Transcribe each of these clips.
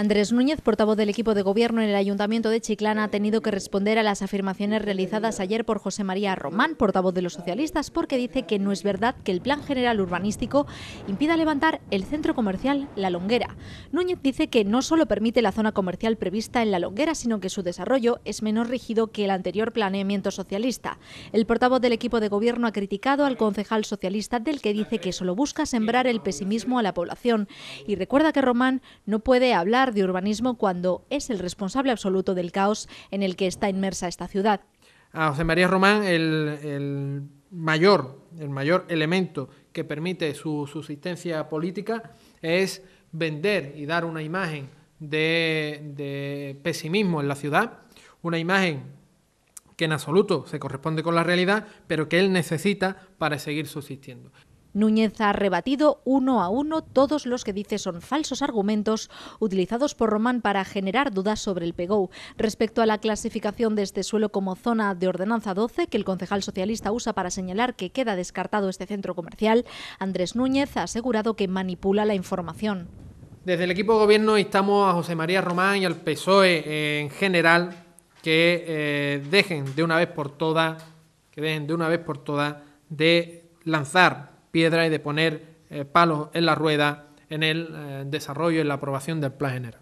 Andrés Núñez, portavoz del equipo de gobierno en el Ayuntamiento de Chiclana, ha tenido que responder a las afirmaciones realizadas ayer por José María Román, portavoz de los socialistas, porque dice que no es verdad que el Plan General Urbanístico impida levantar el centro comercial La Longuera. Núñez dice que no solo permite la zona comercial prevista en La Longuera, sino que su desarrollo es menos rígido que el anterior planeamiento socialista. El portavoz del equipo de gobierno ha criticado al concejal socialista del que dice que solo busca sembrar el pesimismo a la población y recuerda que Román no puede hablar de urbanismo cuando es el responsable absoluto del caos en el que está inmersa esta ciudad. A José María Román, el, mayor, elemento que permite su subsistencia política es vender y dar una imagen de pesimismo en la ciudad, una imagen que en absoluto se corresponde con la realidad, pero que él necesita para seguir subsistiendo. Núñez ha rebatido uno a uno todos los que dice son falsos argumentos utilizados por Román para generar dudas sobre el PEGOU. Respecto a la clasificación de este suelo como zona de ordenanza 12, que el concejal socialista usa para señalar que queda descartado este centro comercial, Andrés Núñez ha asegurado que manipula la información. Desde el equipo de gobierno instamos a José María Román y al PSOE en general que eh, dejen de una vez por todas, que dejen de una vez por todas de lanzar piedra y de poner eh, palos en la rueda en el eh, desarrollo, y la aprobación del plan general.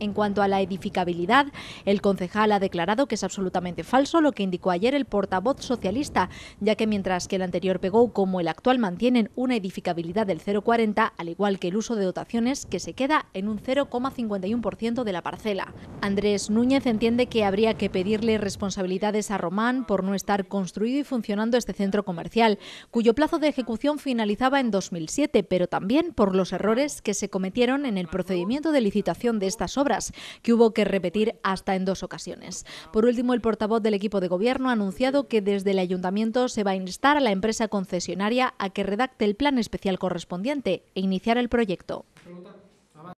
En cuanto a la edificabilidad, el concejal ha declarado que es absolutamente falso lo que indicó ayer el portavoz socialista, ya que mientras que el anterior pegó como el actual mantienen una edificabilidad del 0,40, al igual que el uso de dotaciones que se queda en un 0,51% de la parcela. Andrés Núñez entiende que habría que pedirle responsabilidades a Román por no estar construido y funcionando este centro comercial, cuyo plazo de ejecución finalizaba en 2007, pero también por los errores que se cometieron en el procedimiento de licitación de estas obras que hubo que repetir hasta en dos ocasiones. Por último, el portavoz del equipo de gobierno ha anunciado que desde el ayuntamiento se va a instar a la empresa concesionaria a que redacte el plan especial correspondiente e iniciar el proyecto.